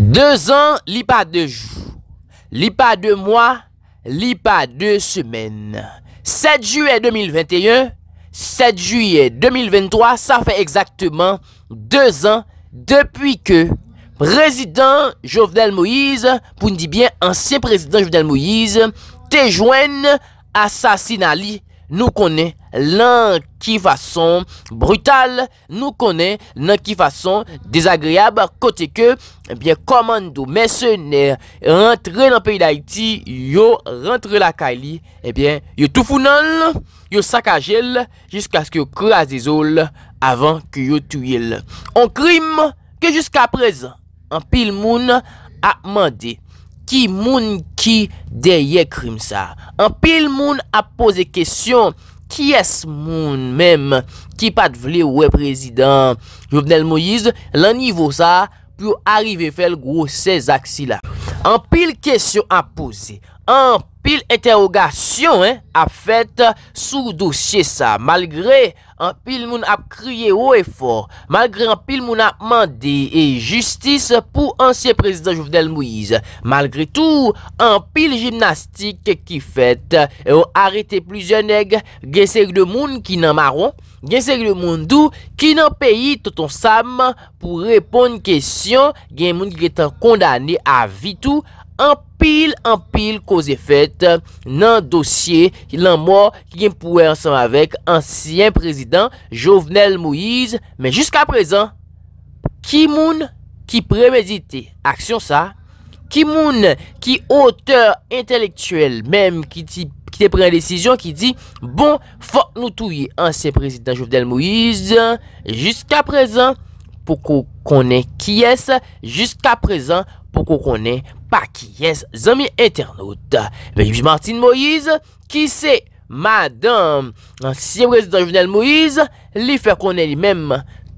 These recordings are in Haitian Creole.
Deux ans, li pas de jours, Li pas deux mois, li pas deux semaines. 7 juillet 2021, 7 juillet 2023, ça fait exactement deux ans depuis que Président Jovenel Moïse, pour nous dire bien ancien Président Jovenel Moïse, te à asasina nous nous nan ki fason brutal nou konen, nan ki fason desagriyab, kote ke, ebyen komando mersoner rentre nan peyi d'Haïti, yo rentre la Kali, ebyen yo toufounan, yo sakajel, jisk aske yo kras de zol, avan ki yo tuyel. On krim, ke jisk aprezen, an pil moun a mande, ki moun ki deye krim sa. An pil moun a pose kesyon, Ki es moun menm ki pat vle ouwe prezident Jovenel Moïse, lan nivou sa pou arrive fel gwo se zak si la. An pil kesyon an pose, an pose. pil eteogasyon ap fet sou dosye sa. Malgre, an pil moun ap kriye ou e for. Malgre, an pil moun ap mandi e justis pou ansyen prezident Jouvedel Moïse. Malgre tou, an pil jimnastik ki fet. E ou arete plouzyon neg gen se gde moun ki nan maron, gen se gde moun dou, ki nan peyi touton sam pou repon kèsyon gen moun ki getan kondane avitou An pil, an pil koze fèt nan dosye, lan mò ki gen pouè ansan avèk ansyen prezident Jovenel Moïse. Men, jiska prezant, ki moun ki premedite, aksyon sa, ki moun ki oteur intelektuel, men, ki te pren desisyon, ki di, bon, fòk nou touye ansyen prezident Jovenel Moïse, jiska prezant, Poukou konen kiyes, Jusk aprezen, Poukou konen pa kiyes, Zomye internaute, Martin Moïse, Ki se, Madame, Siye brez dan Jouvenel Moïse, Li fèr konen li menm,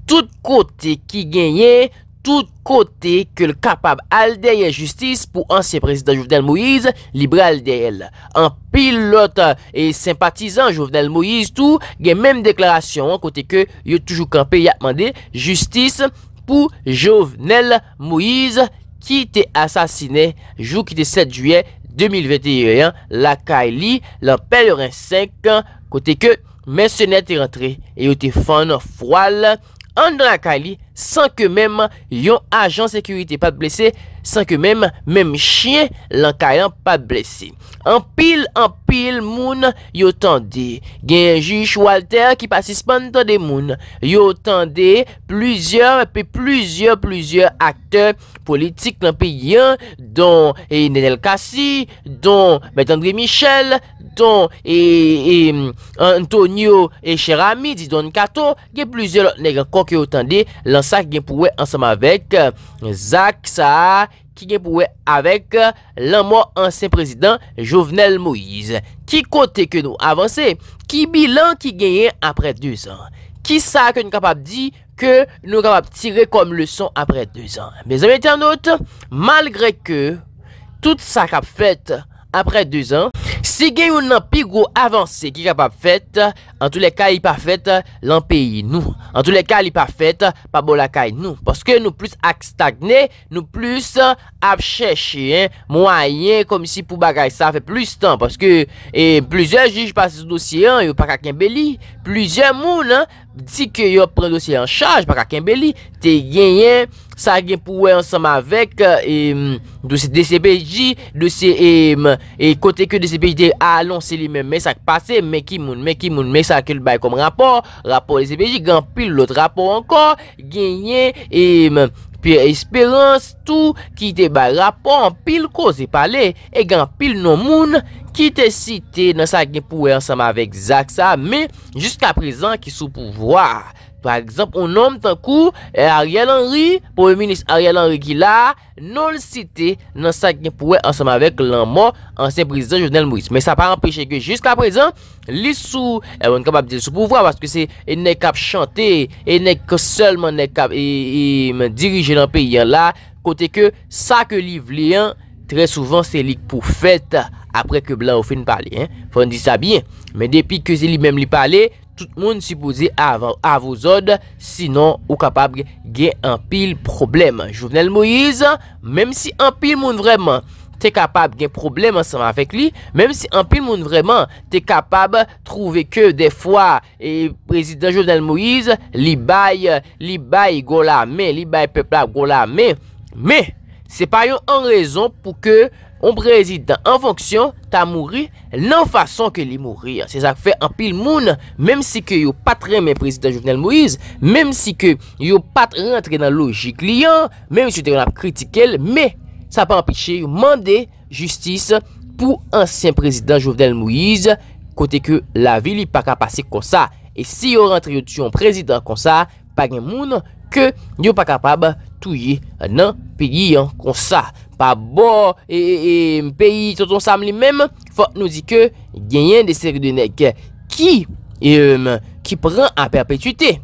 Tout kote ki genye, Li fèr konen li menm, tout kote ke l kapab al deye justice pou ansyen prezident Jouvenel Moïse, libre al deye el. An pilote e simpatizant Jouvenel Moïse tou gen menm deklarasyon, kote ke yo toujou kanpe ya apmande justice pou Jouvenel Moïse ki te asasine, jou ki te 7 juye 2021, la kay li, la pel yore 5 kote ke mè sène te rentre, e yo te fane fuale, an nan akali san ke menman yon ajan sekurite pat blese San ke mèm, mèm chien, lankayan pa blesi. An pil, an pil, moun yotande, gen jich Walter ki pasispan tan de moun. Yotande, plüzyor, pe plüzyor, plüzyor akte politik lanpe yon, don e, Enel Kassi, don Mèdandre Michel, don e, e, Antonio Echerami, di don Kato, gen plüzyor lòt negan kòk yotande, lan sak gen pouwe ansam avèk, Zak Saar, Ki genpouwe avek euh, lan mwa ansen prezident Jouvenel Moïse Ki kote ke nou avanse Ki bilan ki genyen apre 2 an Ki sa ke nou kapap di Ke nou kapap tire kom luson apre 2 an Me zemete anote Malgre ke tout sa kap fete apre 2 an Ti gen yon anpigo avanse ki ka pa fet, an tou le ka li pa fet, lan peyi nou. An tou le ka li pa fet, pa bo la kay nou. Paske nou plis ak stagne, nou plis ap cheshe, mwa ye, komisi pou bagay sa fe plis tan. Paske, e, plise jiji pa se dosye an, yo pa kaken beli. Plise moun, an, di ke yo pren dosye an chaj, pa kaken beli, te gen ye... Sa gen pouwe ansama vek, e, Dose DCBJ, Dose e, e kote ke DCBJ de alon se li men mesak pase, Men ki moun, men ki moun, Mesak el bay kom rapor, Rapor DCBJ, Gan pil lot rapor ankon, Genye, E pire esperans, Tou ki te bay rapor, Pil ko se pale, E gan pil nou moun, Ki te site, Nan sa gen pouwe ansama vek Zaksa, Me, Juska prezan ki sou pouvoar, Par eksemp, ou nom tan kou, eh, Ariel Henry, pou e minis Ariel Henry ki la, non l'cite nan sa ki pou e ansam avek l'anman ansen prezident Jovenel Moïse. Men sa pa anpeche ke jiska prezant, l'issou, e bon kapabite l'issou pou vwa, baske se enek ap chante, enek ke selman enek ap, e men dirije nan peyi la, kote ke sa ke li vli an, tre souvan se lik pou fète, apre ke Blan ou fin pali. Fon di sa bin, men depi ke li men li pali, Tout moun sipouzi avouzod Sinon ou kapab gen An pil problem Jouvenel Moïse Mem si an pil moun vreman Te kapab gen problem Mem si an pil moun vreman Te kapab trouve ke defwa Prezident Jouvenel Moïse Li bay go la me Li bay pepla go la me Se payon an rezon pou ke On prezident an fonksyon, ta mouri nan fason ke li mouri. Se zak fe an pil moun, mem si ke yo patre men prezident Jovenel Moïse, mem si ke yo patre rentre nan logik li an, mem si te kon ap kritikel, me sa pa an piche yo mande justis pou ansyen prezident Jovenel Moïse, kote ke la vil li pa kapase kon sa. E si yo rentre yo tu yon prezident kon sa, pa gen moun ke yo pa kapab tou ye nan pil yon kon sa. pa bo, e, e, e m peyi sotonsam li mem, fote nou di ke genyen de seri de neg ki, e m, ki pran a perpetuite.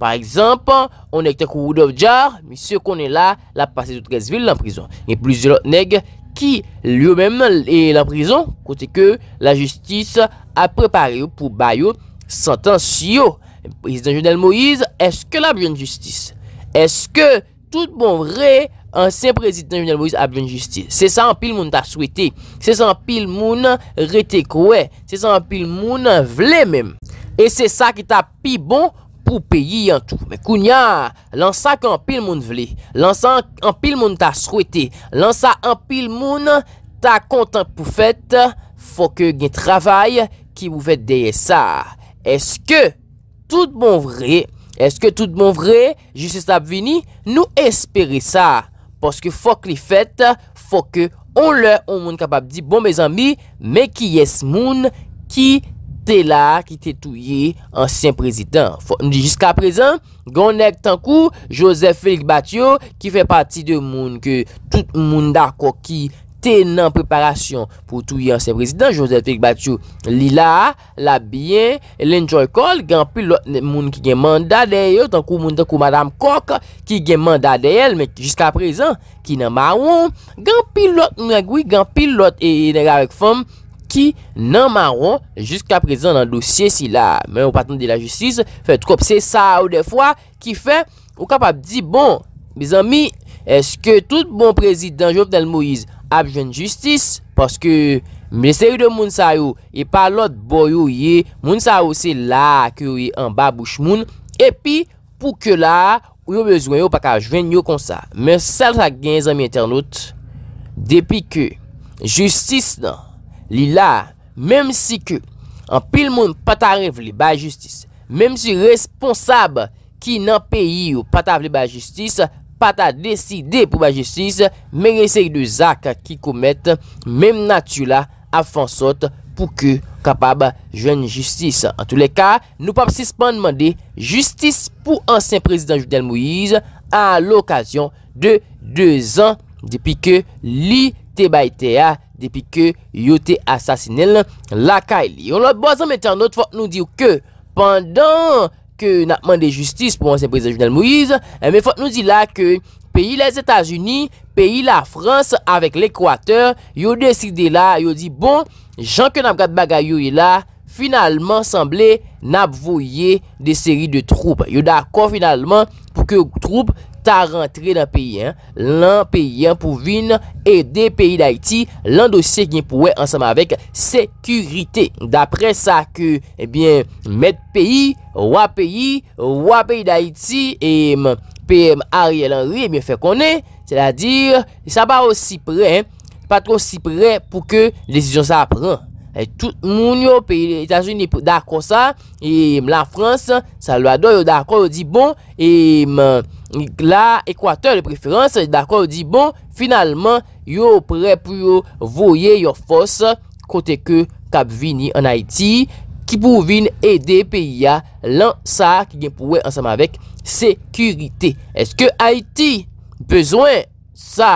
Par exemple, on ekte kou Woudovjar, misyo konen la, la pasez ou 13 vil la prison. E plus de lot neg ki, li ou mem, e la prison kote ke la justis a prepari pou bayo sotansiyo. Prezident Jeudel Moïse, eske la biyon justis? Eske tout bon vre a ansyen prezident jounel Bouiz Abjen Justine. Se sa an pil moun ta souwete, se sa an pil moun rete kowe, se sa an pil moun vle menm, e se sa ki ta pi bon pou peyi an tou. Mè kounya, lan sa ki an pil moun vle, lan sa an pil moun ta souwete, lan sa an pil moun ta kontan pou fèt, fò ke gen travay ki pou fèt deye sa. Eske, tout bon vre, eske tout bon vre, jousi sa abveni nou espere sa. Poske fok li fet, fok ke ou le ou moun kapap di, bon me zambi, me ki yes moun ki de la ki te touye ansyen prezident. Jiska prezant, goun ek tankou, Joseph Félix Batiou ki fe pati de moun ke tout moun da kwa ki fok. te nan preparasyon pou tou yon se prezident. Joseph Fick bat yo li la, la biye, len joy call, gan pilot nan moun ki gen manda dey yo, tan kou moun tan kou Madame Koch, ki gen manda dey el, men jiska prezant, ki nan maron. Gan pilot nan gwi, gan pilot, e yon e, negarek fom, ki nan maron, jiska prezant nan dosye si la, men ou patenou de la justise, fe trop se sa ou defwa, ki fe ou kapap di, bon, bizami, eske tout bon prezident, Joseph Del Moïse, ap jwen jistis, paske mese yu de moun sa yu, e pa lot bo yu ye, moun sa yu se la ak yu yi an ba bouch moun, epi pou ke la, yu yo bezwen yo pa ka jwen yu kon sa. Men sel sa gen zami internet, depi ke jistis nan li la, mem si ke an pil moun patarev li ba jistis, mem si responsab ki nan peyi yu patave li ba jistis, a, Pat a deside pou ba justice, men yesey de zak ki komet, men natu la a fon sot pou ke kapab jwen justice. En tout le ka, nou pa msis pa nman de justice pou ansen prezident Judel Moïse a l'okasyon de 2 an depi ke li te bayte ya, depi ke yo te asasinel la ka ili. On l'a boazan mette anot fok nou diw ke pandan... ke natman de justice pou anse prezident Jounel Moïse, eh, mè fote nou di la ke peyi les Etats-Unis, peyi la France avèk l'Equateur, yo deside la, yo di bon, jankè nanm kat bagay yo yi la, finalman, sanble, nanm voye de seri de troupe. Yo dakon finalman pou ke troupe ta rentre nan peyi an, lan peyi an pou vin e de peyi d'Haïti, lan dosye ki pou wè anseman avèk se-ku-ri-te. D'apre sa ke, e eh bie, met peyi, wap peyi, wap peyi d'Haïti, e mè, peye mè ari el anri, e mè fè konè, tè la dir, sa ba osi pre, patro osi pre, pou ke, lésisyon sa apren. E tout moun yo, peyi l'Etats-Unis, ni pou d'akon sa, e mè la Frans, sa lwa do yo d'akon, yo di bon, e mè, La ekwater, le preferans, d'akor di, bon, finalman, yo pre pou yo voye yo fos kote ke Kabvini an Haiti ki pou vin ede pe ya lan sa ki gen pou we ansama vek sekurite. Eske Haiti bezwen sa?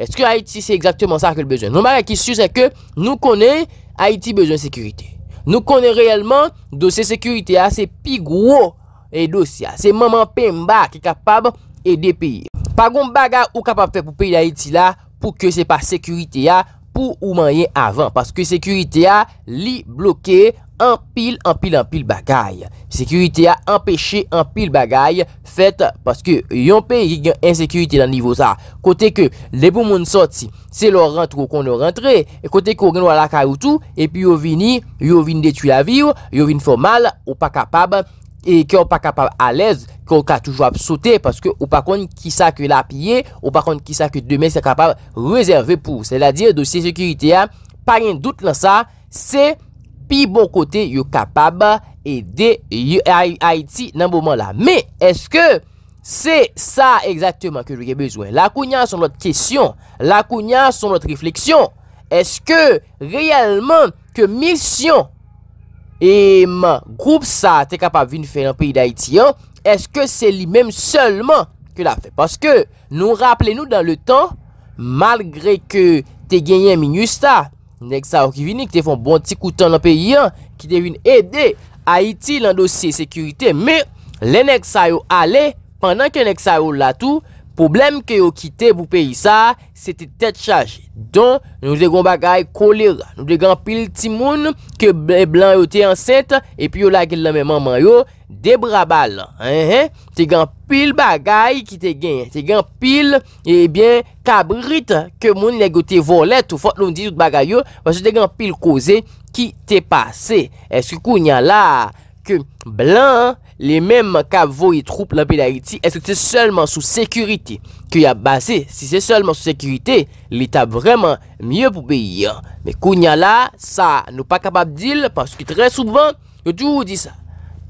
Eske Haiti se ekzakteman sa ke l bezwen? Nou mara ki su se ke nou konen Haiti bezwen sekurite. Nou konen reyelman dosye sekurite ase ah, pigwo. E dosya. Se maman pen mba ki kapab edi peyi. Pagoun baga ou kapab fe pou peyi la iti la. Pou ke se pa sekurite ya. Pou ou manye avan. Paske sekurite ya li bloke. An pil, an pil, an pil bagay. Sekurite ya empeshe an pil bagay. Fete paske yon peyi gen ensekurite nan nivou sa. Kote ke le pou moun sot si. Se lor rentro kono rentre. Kote kono alakay ou tou. E pi yo vini. Yo vini detui la vi yo. Yo vini fomal. Ou pa kapab. e ke ou pa kapab alez, ke ou ka toujwa psote, paske ou pa kon ki sa ke la piye, ou pa kon ki sa ke demen se kapab rezerve pou. Se la diye dosye sekurite ya, pa yon dout lan sa, se pi bon kote yo kapab ede Aiti nan boman la. Me, eske se sa egzakteman ke jwere bezwen? La kon yon son lote kesyon, la kon yon son lote refleksyon, eske realman ke misyon Eman, group sa te kapap vin fè nan peyi d'Haïti an, eske se li mèm selman ke la fè? Paske nou rappele nou dan le tan, malgre ke te genyen minyus ta, nek sa yo ki vini, ki te fon bon ti koutan nan peyi an, ki te vin edè Haïti lan dosye sekurite, me le nek sa yo ale, pandan ke nek sa yo la tou, Poublem ke yo kite pou peyi sa, se te tet chaje. Don, nou de gon bagay kolera. Nou de gon pil ti moun, ke blan yo te ansete, epi yo la gil la memanman yo, de brabal. Te gon pil bagay ki te gen. Te gon pil, ebyen, kabrit, ke moun le go te volet, ou fote nou di tout bagay yo, vase te gon pil koze ki te pase. E su kou nyan la, ke blan, Le menman ka vo yi troupe la pedagiti, eske se selle man sou sekurite ki yi ap base. Si se selle man sou sekurite, li ta vreman mye pou peyi. Me kounya la, sa nou pa kapap dil, paske tre soubvan, yo tou ou di sa.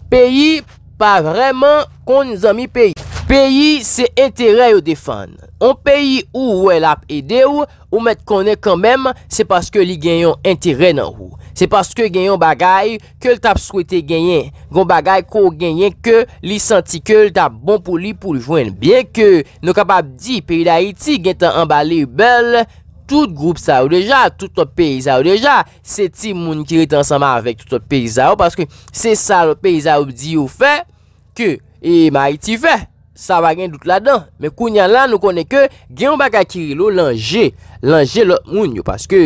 Peyi, pa vreman kon nou zanmi peyi. Peyi, se entere yo defan. On peyi ou ou el ap ede ou, ou met konen kanmen, se paske li genyon entere nan ou. Se paske genyon bagay ke l tap souwete genyen. Gon bagay ko genyen ke li senti ke l tap bon pou li pou jwen. Bien ke nou kapap di peyi da Haiti gen tan ambali ou bel, tout group sa ou deja, tout peyi sa ou deja. Se ti moun kire tan sama avek tout peyi sa ou, paske se sa ou peyi sa ou di ou fey, ke e ma Haiti fey. Sa va gen dout la dan. Me kou nyan la nou konen ke gen bak akiri lo lanje. Lanje lo moun yo. Paske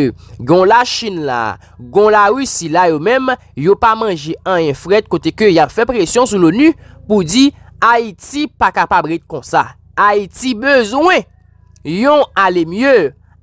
gon la chine la. Gon la usi la yo menm. Yo pa manje an en fred. Kote ke yal fe presyon sou l'ONU. Pou di Haiti pa kapabrit kon sa. Haiti bezwen. Yon ale mye.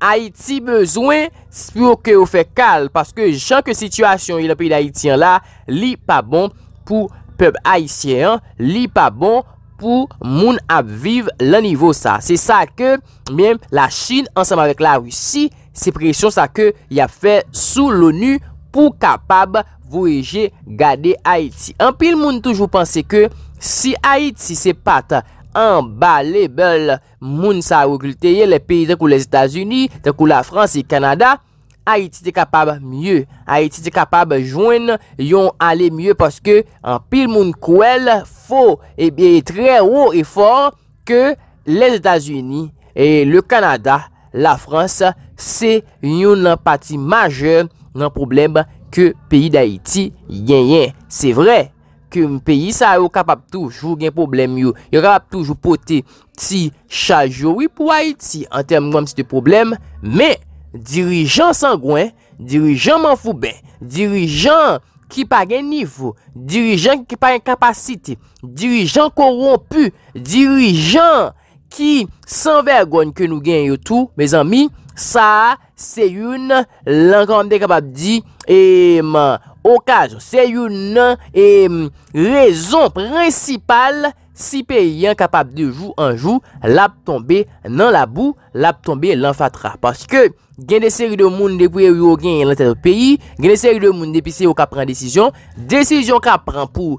Haiti bezwen. Spro ke yo fe kal. Paske chanke situasyon yon pi la Haitien la. Li pa bon pou peb Haitien. Li pa bon pou peb Haitien. pou moun ap viv la nivou sa. Se sa ke mèm la Chine ansem avèk la Rusi, se presyon sa ke y ap fè sou l'ONU pou kapab vweje gade Haiti. Anpil moun toujou panse ke si Haiti se pat anbalé bel moun sa wakulteye le peyi dek ou les Etats-Unis, dek ou la France et Kanada, Haiti de kapab mye. Haiti de kapab jwen yon ale mye paske an pil moun kouel fo e biye tre ou e for ke le Etats-Unis e le Kanada la Fransa se yon nan pati maje nan problem ke peyi da Haiti yen yen. Se vre ke m peyi sa yo kapab tou jou gen problem yon. Yo kapab tou jou poti ti chajoui pou Haiti an term gwen msi de problem me Dirijan sangwen, dirijan manfoube, dirijan ki pa gen nifo, dirijan ki pa gen kapasite, dirijan korompu, dirijan ki sanvergon ke nou gen yo tou, me zanmi, sa se yun lan kande kapap di, eman, okaj, se yun nan, eman, rezon prinsipal si pe yon kapap di jou anjou, lap tonbe nan la bou, lap tonbe lan fatra, paske... gen de seri de moun depouye ou gen yon lete peyi, gen de seri de moun depise ou ka pren desisyon, desisyon ka pren pou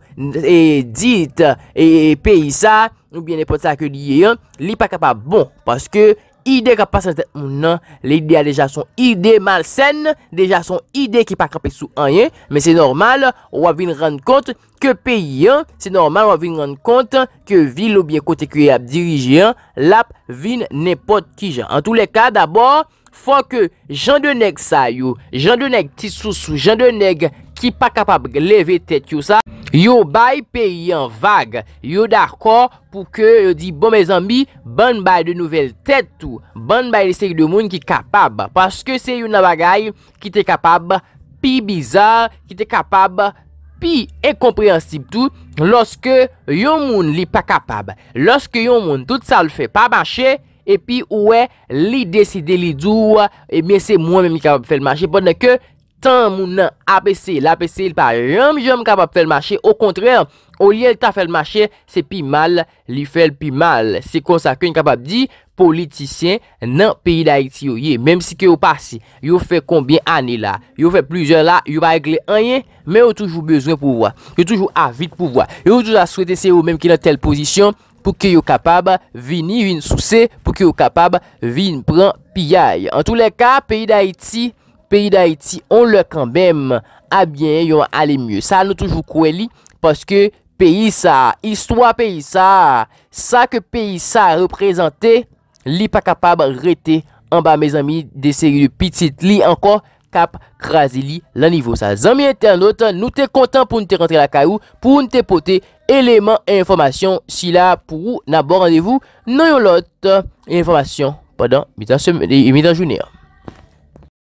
edit e, e peyi sa, ou bien ne pot sa ke diye yon, li pa kapa bon, paske ide ka pa senten moun nan, le ide a deja son ide malsen, deja son ide ki pa kapesou anye, men se normal, wavine ren kont ke peyi yon, se normal wavine ren kont ke vil ou bien kote kwe ap dirijye yon, lap vin ne pot ki jan. An tou le ka dabor, Fwa ke jan de neg sa yo, jan de neg ti sou sou, jan de neg ki pa kapab leve tet yo sa, yo bay peyi an vag, yo dakor pou ke yo di bon me zambi, ban bay de nouvel tet tou, ban bay li sey de moun ki kapab, paske se yon nan bagay ki te kapab, pi bizar, ki te kapab, pi enkomprehensib tou, loske yon moun li pa kapab, loske yon moun tout sa l fe pa bache, Epi ouè, li deside li dour, ebyen se mwen men mi kapap fel mache. Bonne ke tan moun nan apese, la apese il pa ram jom kapap fel mache. Ou kontrèr, ou li el ta fel mache, se pi mal, li fel pi mal. Se konsa ke yon kapap di, politisyen nan pi da iti yoye. Mem si ke yon pasi, yon fe konbyen ane la. Yon fe plizyon la, yon pa ekle anye, men yon toujou bezwen pouvoa. Yon toujou avit pouvoa. Yon toujou la souete se yon men ki nan tel pozisyon. pou ki yo kapab vini vin sou se, pou ki yo kapab vin pran piyay. An tou le ka, peyi d'Haïti, peyi d'Haïti, on lè kanbèm, a bien, yon alè mye. Sa nou toujou kouè li, paske peyi sa, istwa peyi sa, sa ke peyi sa reprezentè, li pa kapab rete an ba, me zami, desè yon pitit li anko, kap krasili lan nivou sa. Zanmye internet nou te kontan pou nou te kontre la ka ou, pou nou te pote eleman e informasyon si la pou ou. Na bon randevou, nou yon lote eh, informasyon padan midan jouni.